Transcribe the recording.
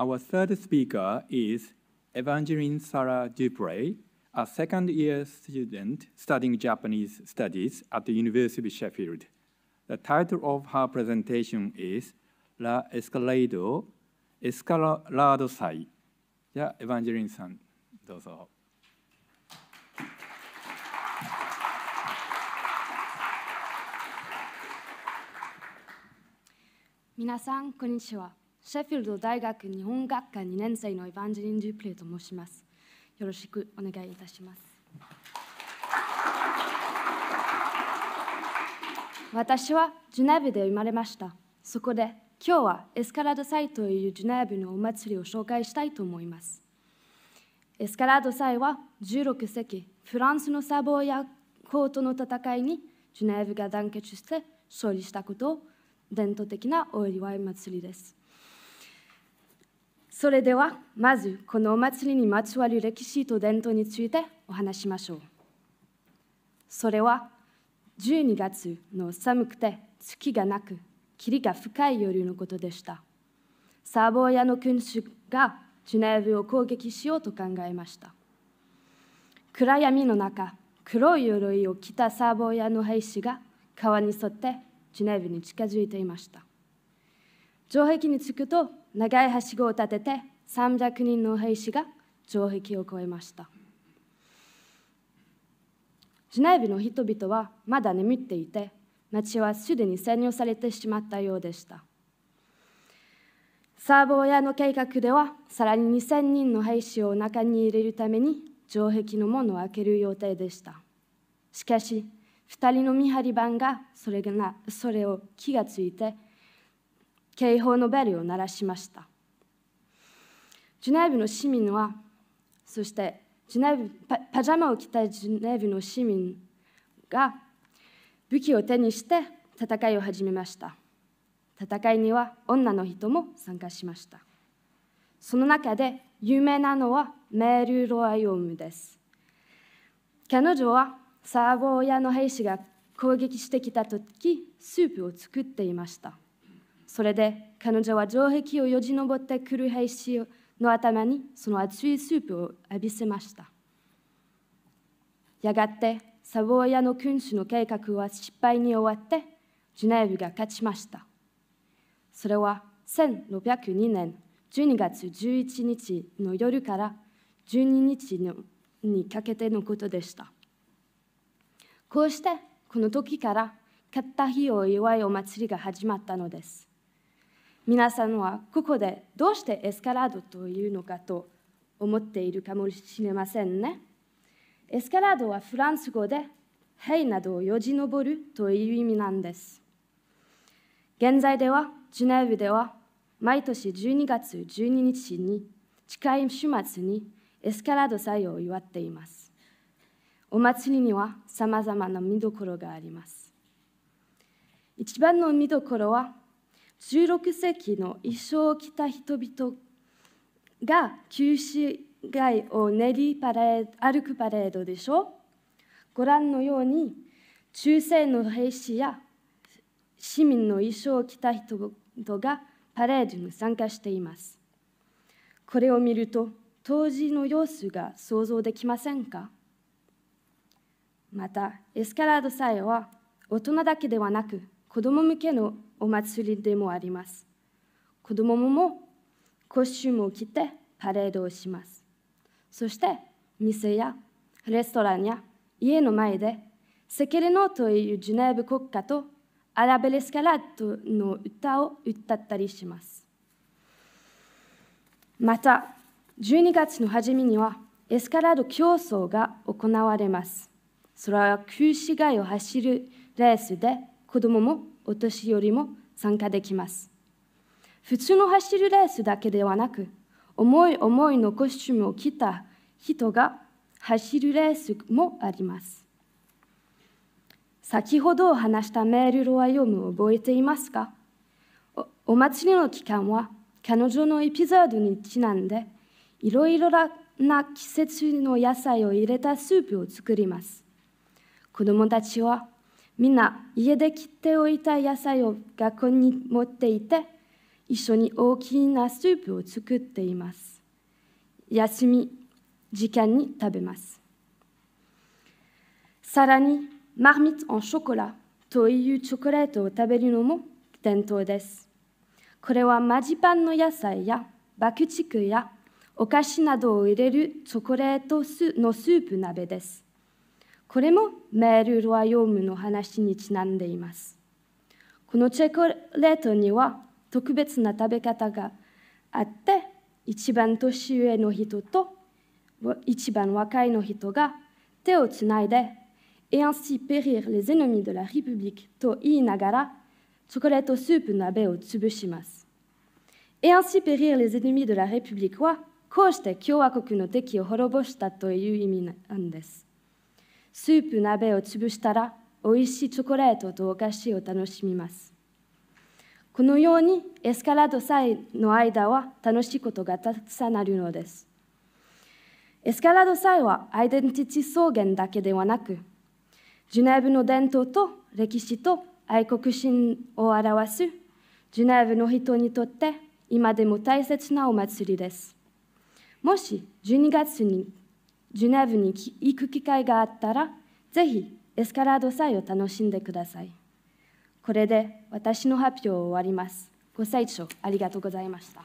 Our third speaker is Evangeline Sarah Dupre, a second-year student studying Japanese studies at the University of Sheffield. The title of her presentation is La Escalado, Escalado Sai. Yeah, Evangeline san, どうぞ。皆さん、こんにちは。シェフィールド大学日本学科2年生のエヴァンジリン・デュプレと申します。よろしくお願いいたします。私はジュネーブで生まれました。そこで今日はエスカラード祭というジュネーブのお祭りを紹介したいと思います。エスカラード祭は16世紀、フランスのサボーやコートの戦いにジュネーブが団結して勝利したことを伝統的なお祝い祭りです。それではまずこのお祭りにまつわる歴史と伝統についてお話しましょうそれは12月の寒くて月がなく霧が深い夜のことでしたサーボーヤの君主がジュネーブを攻撃しようと考えました暗闇の中黒い鎧を着たサーボーヤの兵士が川に沿ってジュネーブに近づいていました城壁に着くと長いはしごを立てて300人の兵士が城壁を越えましたジュネーブの人々はまだ眠っていて町はすでに占領されてしまったようでしたサーボ親の計画ではさらに2000人の兵士を中に入れるために城壁の門を開ける予定でしたしかし2人の見張り番がそれがそれを気がついて警報のベルを鳴らしました。ジュネーブの市民は、そしてジュネーブパジャマを着たジュネーブの市民が武器を手にして戦いを始めました。戦いには女の人も参加しました。その中で有名なのはメール・ロアヨムです。彼女はサーゴ親の兵士が攻撃してきた時、スープを作っていました。それで彼女は城壁をよじ登ってくる兵士の頭にその熱いスープを浴びせました。やがてサボーヤの君主の計画は失敗に終わってジュネーブが勝ちました。それは1602年12月11日の夜から12日にかけてのことでした。こうしてこの時から勝った日を祝いお祭りが始まったのです。皆さんはここでどうしてエスカラードというのかと思っているかもしれませんね。エスカラードはフランス語で塀などをよじ登るという意味なんです。現在ではジュネーブでは毎年12月12日に近い週末にエスカラード祭を祝っています。お祭りにはさまざまな見どころがあります。一番の見どころは16世紀の衣装を着た人々が旧市街を練りパレード歩くパレードでしょご覧のように中世の兵士や市民の衣装を着た人々がパレードに参加していますこれを見ると当時の様子が想像できませんかまたエスカラードさえは大人だけではなく子供向けのお祭りでもあります。子供もコスチュームを着てパレードをします。そして店やレストランや家の前でセケレノーというジュネーブ国家とアラベレスカラットの歌を歌ったりします。また、12月の初めにはエスカラード競争が行われます。それは旧市街を走るレースで子供もお年寄りも参加できます。普通の走るレースだけではなく、思い思いのコスチュームを着た人が走るレースもあります。先ほど話したメールヨ読む覚えていますかお祭りの期間は彼女のエピソードにちなんでいろいろな季節の野菜を入れたスープを作ります。子どもたちはみんな家で切っておいた野菜を学校に持っていて一緒に大きなスープを作っています休み時間に食べますさらにマーミット・オン・ショコラというチョコレートを食べるのも伝統ですこれはマジパンの野菜や爆竹やお菓子などを入れるチョコレートのスープ鍋ですこれもメールロワヨームの話にちなんでいます。このチョコレートには特別な食べ方があって、一番年上の人と一番若いの人が手をつないで、え t ainsi périr les ennemis de la République と言いながら、チョコレートスープ鍋を潰します。え t ainsi périr les ennemis de la République は、こうして共和国の敵を滅ぼしたという意味なんです。スープ鍋を潰したら、美味しいチョコレートとお菓子を楽しみます。このようにエスカラード祭の間は楽しいことがたくさんあるのです。エスカラード祭はアイデンティティ草原だけではなく、ジュネーブの伝統と歴史と愛国心を表すジュネーブの人にとって今でも大切なお祭りです。もし12月にジュネーブに行く機会があったら、ぜひエスカラード祭を楽しんでください。これで私の発表を終わります。ご清聴ありがとうございました。